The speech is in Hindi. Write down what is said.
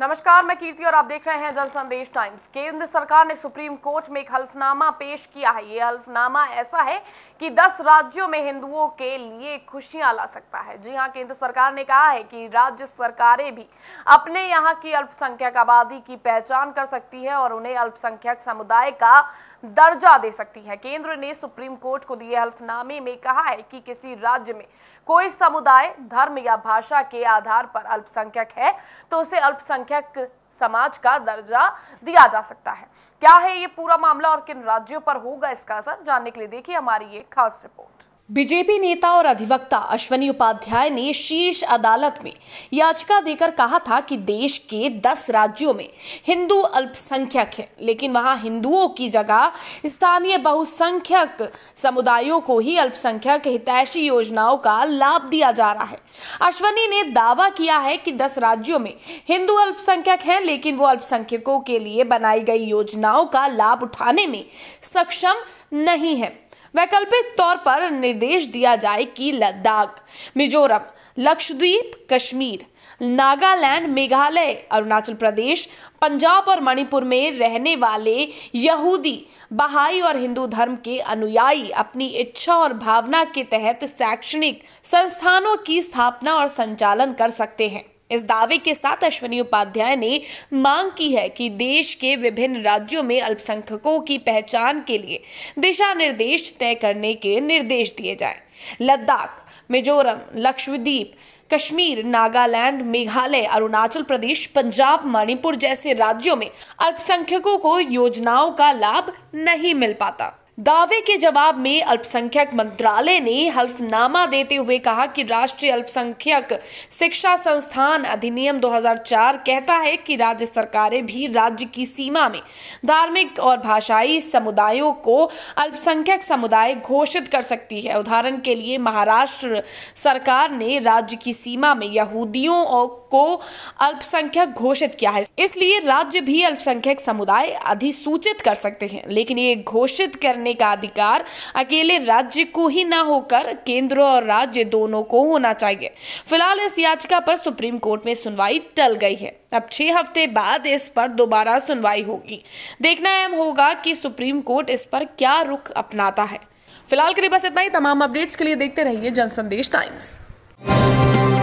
नमस्कार मैं कीर्ति और आप देख रहे हैं जन संदेश टाइम्स केंद्र सरकार ने सुप्रीम कोर्ट में एक हल्फनामा पेश किया है ये हल्फनामा ऐसा है कि 10 राज्यों में हिंदुओं के लिए खुशियां ला सकता है जी हां केंद्र सरकार ने कहा है कि राज्य सरकारें भी अपने यहां की अल्पसंख्यक आबादी की पहचान कर सकती है और उन्हें अल्पसंख्यक समुदाय का दर्जा दे सकती है केंद्र ने सुप्रीम कोर्ट को दिए हल्फनामे में कहा है कि किसी राज्य में कोई समुदाय धर्म या भाषा के आधार पर अल्पसंख्यक है तो उसे अल्पसंख्यक अल्पसंख्यक समाज का दर्जा दिया जा सकता है क्या है ये पूरा मामला और किन राज्यों पर होगा इसका असर जानने के लिए देखिए हमारी ये खास रिपोर्ट बीजेपी नेता और अधिवक्ता अश्वनी उपाध्याय ने शीर्ष अदालत में याचिका देकर कहा था कि देश के 10 राज्यों में हिंदू अल्पसंख्यक हैं लेकिन वहां हिंदुओं की जगह स्थानीय बहुसंख्यक समुदायों को ही अल्पसंख्यक हितैषी योजनाओं का लाभ दिया जा रहा है अश्वनी ने दावा किया है कि दस राज्यों में हिंदू अल्पसंख्यक हैं लेकिन वो अल्पसंख्यकों के लिए बनाई गई योजनाओं का लाभ उठाने में सक्षम नहीं है वैकल्पिक तौर पर निर्देश दिया जाए कि लद्दाख मिजोरम लक्षद्वीप कश्मीर नागालैंड मेघालय अरुणाचल प्रदेश पंजाब और मणिपुर में रहने वाले यहूदी बहाई और हिंदू धर्म के अनुयायी अपनी इच्छा और भावना के तहत शैक्षणिक संस्थानों की स्थापना और संचालन कर सकते हैं इस दावे के साथ अश्विनी उपाध्याय ने मांग की है कि देश के विभिन्न राज्यों में अल्पसंख्यकों की पहचान के लिए दिशा निर्देश तय करने के निर्देश दिए जाएं। लद्दाख मिजोरम लक्षद्वीप कश्मीर नागालैंड मेघालय अरुणाचल प्रदेश पंजाब मणिपुर जैसे राज्यों में अल्पसंख्यकों को योजनाओं का लाभ नहीं मिल पाता दावे के जवाब में अल्पसंख्यक मंत्रालय ने हल्फनामा देते हुए कहा कि राष्ट्रीय अल्पसंख्यक शिक्षा संस्थान अधिनियम 2004 कहता है कि राज्य सरकारें भी राज्य की सीमा में धार्मिक और भाषाई समुदायों को अल्पसंख्यक समुदाय घोषित कर सकती है उदाहरण के लिए महाराष्ट्र सरकार ने राज्य की सीमा में यहूदियों और को अल्पसंख्यक घोषित किया है इसलिए राज्य भी अल्पसंख्यक समुदाय अधिसूचित कर सकते हैं लेकिन ये घोषित करने का अधिकार अकेले राज्य को ही ना होकर केंद्र और राज्य दोनों को होना चाहिए फिलहाल इस याचिका पर सुप्रीम कोर्ट में सुनवाई टल गई है अब छह हफ्ते बाद इस पर दोबारा सुनवाई होगी देखना अहम होगा कि सुप्रीम कोर्ट इस पर क्या रुख अपनाता है फिलहाल के लिए बस इतना ही तमाम अपडेट्स के लिए देखते रहिए जनसंदेश टाइम्स